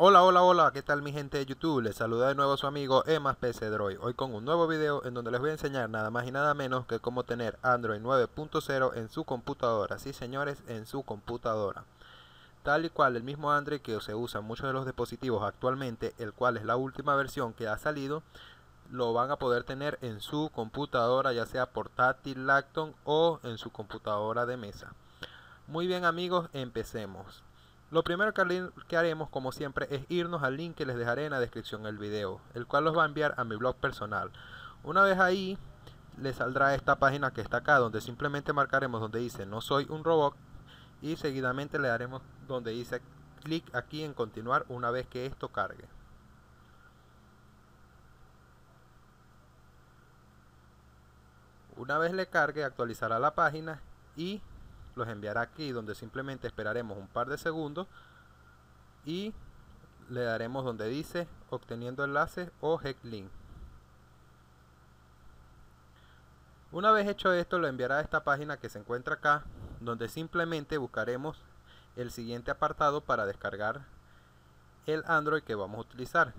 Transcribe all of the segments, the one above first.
Hola, hola, hola, ¿qué tal mi gente de YouTube? Les saluda de nuevo su amigo Emas PC Droid, hoy con un nuevo video en donde les voy a enseñar nada más y nada menos que cómo tener Android 9.0 en su computadora, sí señores, en su computadora. Tal y cual el mismo Android que se usa en muchos de los dispositivos actualmente, el cual es la última versión que ha salido, lo van a poder tener en su computadora, ya sea portátil, laptop o en su computadora de mesa. Muy bien amigos, empecemos. Lo primero que haremos, como siempre, es irnos al link que les dejaré en la descripción del video, el cual los va a enviar a mi blog personal. Una vez ahí, les saldrá esta página que está acá, donde simplemente marcaremos donde dice no soy un robot y seguidamente le daremos donde dice clic aquí en continuar una vez que esto cargue. Una vez le cargue actualizará la página y los enviará aquí donde simplemente esperaremos un par de segundos y le daremos donde dice obteniendo enlaces o hecklink link. Una vez hecho esto lo enviará a esta página que se encuentra acá donde simplemente buscaremos el siguiente apartado para descargar el Android que vamos a utilizar.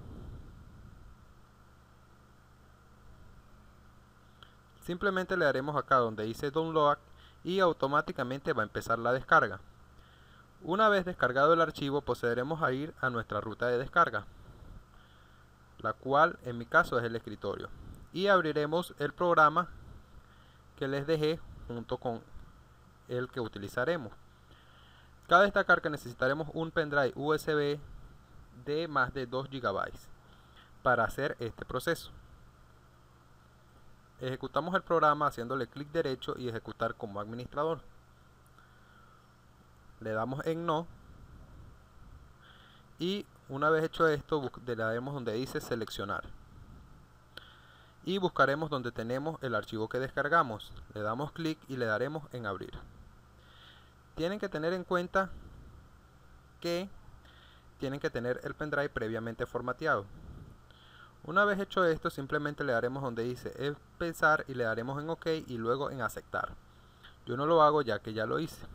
Simplemente le daremos acá donde dice download y automáticamente va a empezar la descarga. Una vez descargado el archivo procederemos a ir a nuestra ruta de descarga, la cual en mi caso es el escritorio, y abriremos el programa que les dejé junto con el que utilizaremos. Cabe destacar que necesitaremos un pendrive USB de más de 2 GB para hacer este proceso. Ejecutamos el programa haciéndole clic derecho y ejecutar como administrador. Le damos en no. Y una vez hecho esto, le daremos donde dice seleccionar. Y buscaremos donde tenemos el archivo que descargamos. Le damos clic y le daremos en abrir. Tienen que tener en cuenta que tienen que tener el pendrive previamente formateado. Una vez hecho esto, simplemente le daremos donde dice pensar y le daremos en OK y luego en aceptar. Yo no lo hago ya que ya lo hice.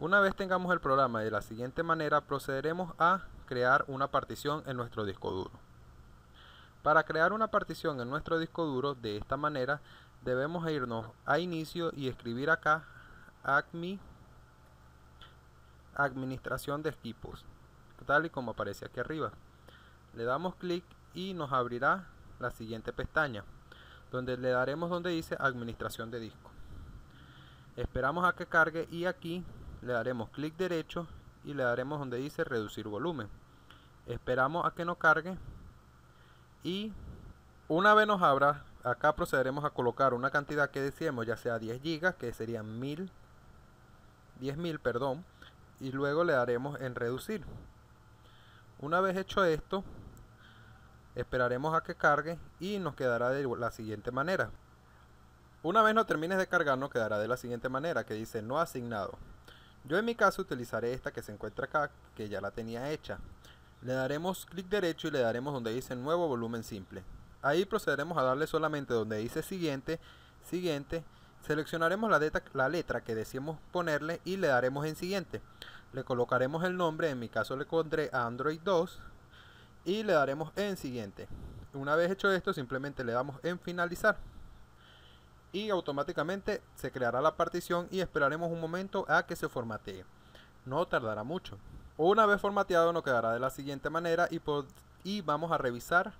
Una vez tengamos el programa de la siguiente manera, procederemos a crear una partición en nuestro disco duro. Para crear una partición en nuestro disco duro de esta manera, debemos irnos a inicio y escribir acá ACMI administración de equipos, tal y como aparece aquí arriba. Le damos clic y nos abrirá la siguiente pestaña, donde le daremos donde dice administración de disco. Esperamos a que cargue y aquí le daremos clic derecho y le daremos donde dice reducir volumen. Esperamos a que no cargue y una vez nos abra, acá procederemos a colocar una cantidad que decíamos, ya sea 10 gigas que serían 1000, 10.000, perdón, y luego le daremos en reducir. Una vez hecho esto, Esperaremos a que cargue y nos quedará de la siguiente manera. Una vez no termines de cargar nos quedará de la siguiente manera que dice no asignado. Yo en mi caso utilizaré esta que se encuentra acá que ya la tenía hecha. Le daremos clic derecho y le daremos donde dice nuevo volumen simple. Ahí procederemos a darle solamente donde dice siguiente, siguiente. Seleccionaremos la letra, la letra que deseemos ponerle y le daremos en siguiente. Le colocaremos el nombre, en mi caso le pondré Android 2 y le daremos en siguiente. Una vez hecho esto, simplemente le damos en finalizar y automáticamente se creará la partición y esperaremos un momento a que se formatee. No tardará mucho. Una vez formateado nos quedará de la siguiente manera y, y vamos a revisar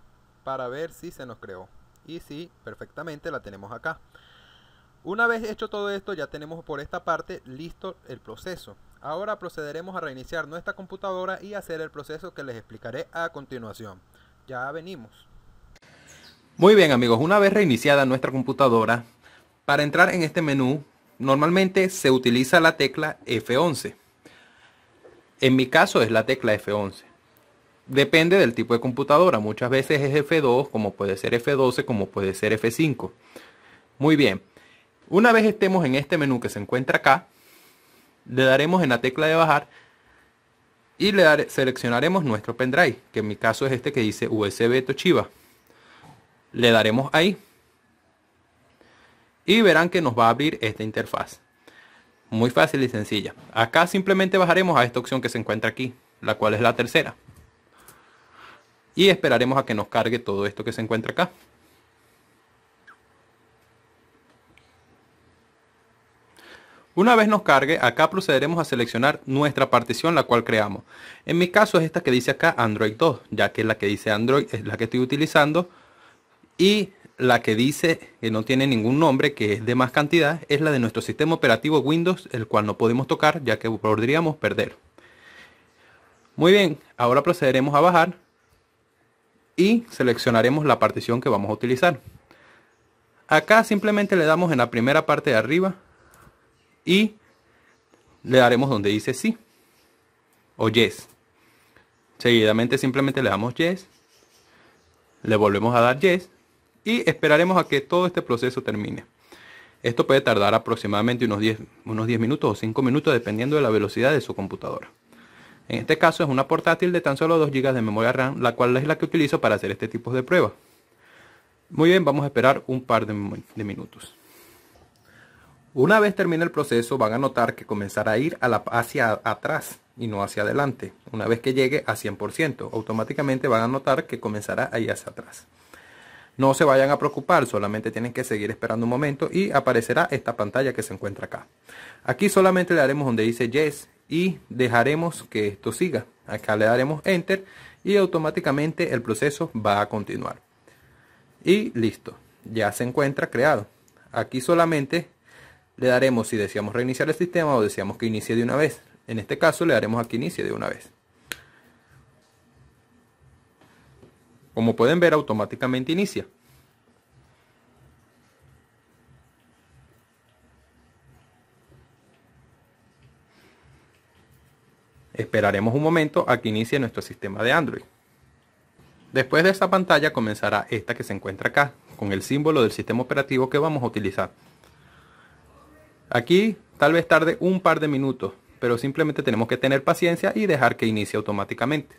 para ver si se nos creó. Y si sí, perfectamente la tenemos acá. Una vez hecho todo esto ya tenemos por esta parte listo el proceso. Ahora procederemos a reiniciar nuestra computadora y hacer el proceso que les explicaré a continuación. Ya venimos. Muy bien amigos, una vez reiniciada nuestra computadora, para entrar en este menú normalmente se utiliza la tecla F11. En mi caso es la tecla F11. Depende del tipo de computadora, muchas veces es F2 como puede ser F12 como puede ser F5. Muy bien, una vez estemos en este menú que se encuentra acá, le daremos en la tecla de bajar y le seleccionaremos nuestro pendrive, que en mi caso es este que dice USB Toshiba. Le daremos ahí. Y verán que nos va a abrir esta interfaz. Muy fácil y sencilla. Acá simplemente bajaremos a esta opción que se encuentra aquí, la cual es la tercera. Y esperaremos a que nos cargue todo esto que se encuentra acá. Una vez nos cargue, acá procederemos a seleccionar nuestra partición la cual creamos. En mi caso es esta que dice acá Android 2, ya que es la que dice Android es la que estoy utilizando. Y la que dice que no tiene ningún nombre, que es de más cantidad, es la de nuestro sistema operativo Windows, el cual no podemos tocar ya que podríamos perder. Muy bien, ahora procederemos a bajar y seleccionaremos la partición que vamos a utilizar. Acá simplemente le damos en la primera parte de arriba y le daremos donde dice sí o yes. Seguidamente simplemente le damos yes, le volvemos a dar yes y esperaremos a que todo este proceso termine. Esto puede tardar aproximadamente unos 10, unos minutos o 5 minutos dependiendo de la velocidad de su computadora. En este caso es una portátil de tan solo 2 GB de memoria RAM, la cual es la que utilizo para hacer este tipo de pruebas. Muy bien, vamos a esperar un par de minutos. Una vez termine el proceso van a notar que comenzará a ir hacia atrás y no hacia adelante. Una vez que llegue a 100%, automáticamente van a notar que comenzará a ir hacia atrás. No se vayan a preocupar, solamente tienen que seguir esperando un momento y aparecerá esta pantalla que se encuentra acá. Aquí solamente le haremos donde dice Yes y dejaremos que esto siga. Acá le daremos Enter y automáticamente el proceso va a continuar. Y listo, ya se encuentra creado. Aquí solamente le daremos si deseamos reiniciar el sistema o deseamos que inicie de una vez. En este caso le daremos a que inicie de una vez. Como pueden ver, automáticamente inicia. Esperaremos un momento a que inicie nuestro sistema de Android. Después de esta pantalla comenzará esta que se encuentra acá, con el símbolo del sistema operativo que vamos a utilizar. Aquí tal vez tarde un par de minutos, pero simplemente tenemos que tener paciencia y dejar que inicie automáticamente.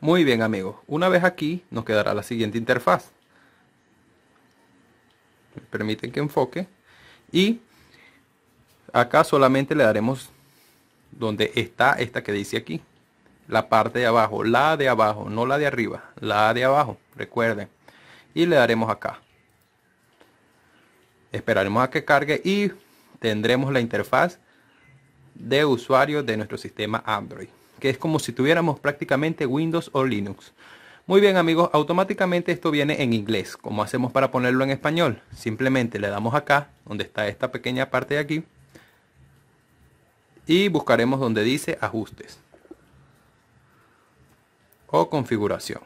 Muy bien amigos, una vez aquí nos quedará la siguiente interfaz. Me permiten que enfoque. Y acá solamente le daremos donde está esta que dice aquí. La parte de abajo, la de abajo, no la de arriba, la de abajo, recuerden. Y le daremos acá. Esperaremos a que cargue y tendremos la interfaz de usuario de nuestro sistema Android, que es como si tuviéramos prácticamente Windows o Linux. Muy bien amigos, automáticamente esto viene en inglés. ¿Cómo hacemos para ponerlo en español? Simplemente le damos acá, donde está esta pequeña parte de aquí, y buscaremos donde dice ajustes o configuración.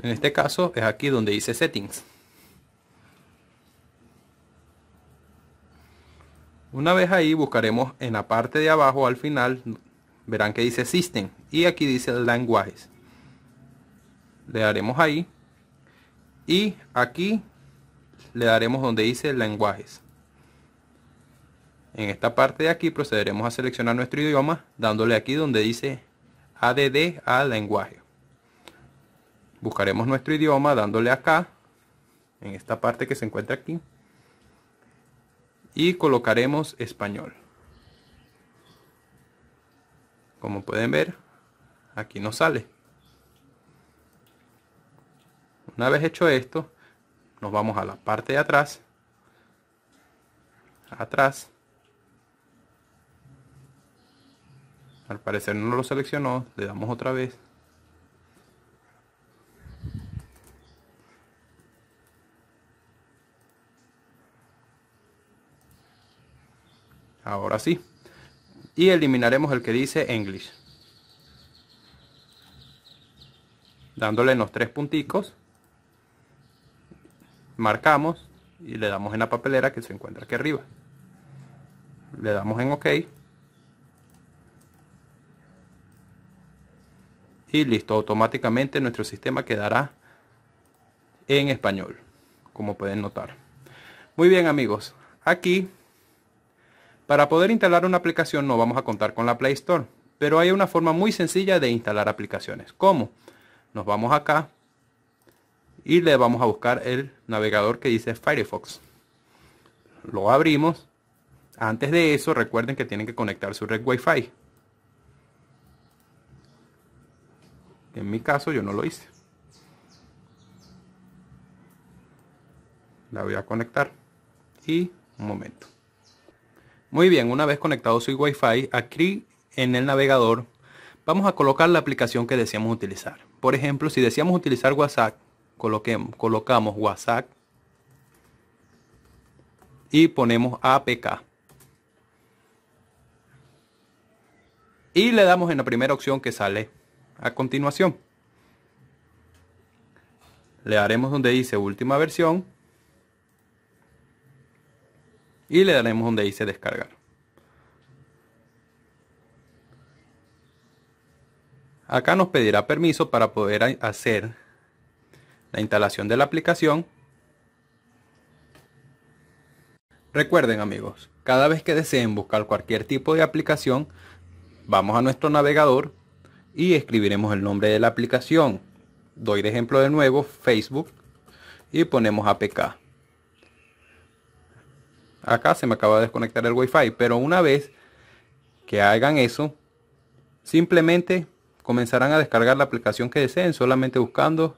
En este caso es aquí donde dice settings. Una vez ahí buscaremos en la parte de abajo al final, verán que dice System y aquí dice Languages. Le daremos ahí y aquí le daremos donde dice Lenguajes. En esta parte de aquí procederemos a seleccionar nuestro idioma dándole aquí donde dice ADD a lenguaje buscaremos nuestro idioma dándole acá en esta parte que se encuentra aquí y colocaremos español como pueden ver aquí nos sale una vez hecho esto nos vamos a la parte de atrás atrás al parecer no lo seleccionó le damos otra vez así. Y eliminaremos el que dice English. Dándole los tres punticos. Marcamos y le damos en la papelera que se encuentra aquí arriba. Le damos en OK. Y listo, automáticamente nuestro sistema quedará en español, como pueden notar. Muy bien amigos, aquí para poder instalar una aplicación no vamos a contar con la Play Store, pero hay una forma muy sencilla de instalar aplicaciones. ¿Cómo? Nos vamos acá y le vamos a buscar el navegador que dice Firefox. Lo abrimos. Antes de eso recuerden que tienen que conectar su red Wi-Fi. En mi caso yo no lo hice. La voy a conectar y un momento. Muy bien, una vez conectado su Wi-Fi, aquí en el navegador vamos a colocar la aplicación que deseamos utilizar. Por ejemplo, si deseamos utilizar WhatsApp, colocamos WhatsApp y ponemos APK. Y le damos en la primera opción que sale a continuación. Le haremos donde dice última versión y le daremos donde dice descargar. Acá nos pedirá permiso para poder hacer la instalación de la aplicación. Recuerden amigos, cada vez que deseen buscar cualquier tipo de aplicación, vamos a nuestro navegador y escribiremos el nombre de la aplicación. Doy de ejemplo de nuevo Facebook y ponemos APK acá se me acaba de desconectar el wifi pero una vez que hagan eso simplemente comenzarán a descargar la aplicación que deseen solamente buscando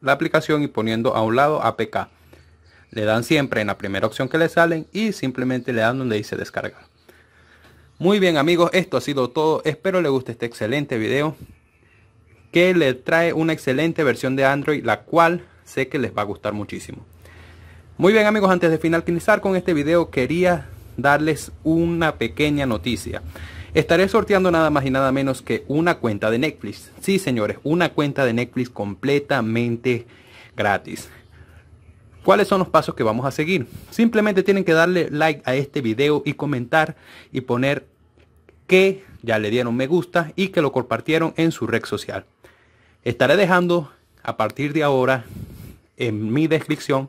la aplicación y poniendo a un lado apk le dan siempre en la primera opción que le salen y simplemente le dan donde dice descargar muy bien amigos esto ha sido todo espero les guste este excelente video que le trae una excelente versión de android la cual sé que les va a gustar muchísimo muy bien amigos, antes de finalizar con este video quería darles una pequeña noticia. Estaré sorteando nada más y nada menos que una cuenta de Netflix. Sí señores, una cuenta de Netflix completamente gratis. ¿Cuáles son los pasos que vamos a seguir? Simplemente tienen que darle like a este video y comentar y poner que ya le dieron me gusta y que lo compartieron en su red social. Estaré dejando a partir de ahora en mi descripción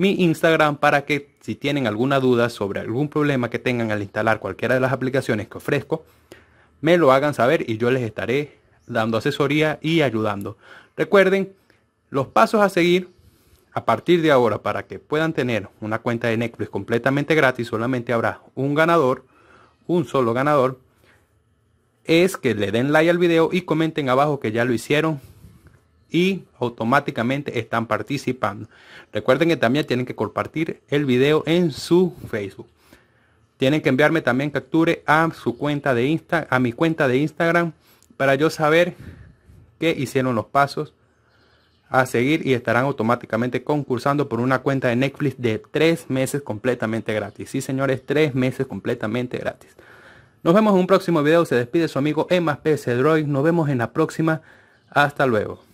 mi Instagram para que si tienen alguna duda sobre algún problema que tengan al instalar cualquiera de las aplicaciones que ofrezco, me lo hagan saber y yo les estaré dando asesoría y ayudando. Recuerden los pasos a seguir a partir de ahora para que puedan tener una cuenta de Netflix completamente gratis, solamente habrá un ganador, un solo ganador, es que le den like al video y comenten abajo que ya lo hicieron y automáticamente están participando. Recuerden que también tienen que compartir el video en su Facebook. Tienen que enviarme también capture a su cuenta de Insta, a mi cuenta de Instagram para yo saber que hicieron los pasos a seguir y estarán automáticamente concursando por una cuenta de Netflix de tres meses completamente gratis. Sí, señores, tres meses completamente gratis. Nos vemos en un próximo video. Se despide su amigo Emma Droid. Nos vemos en la próxima. Hasta luego.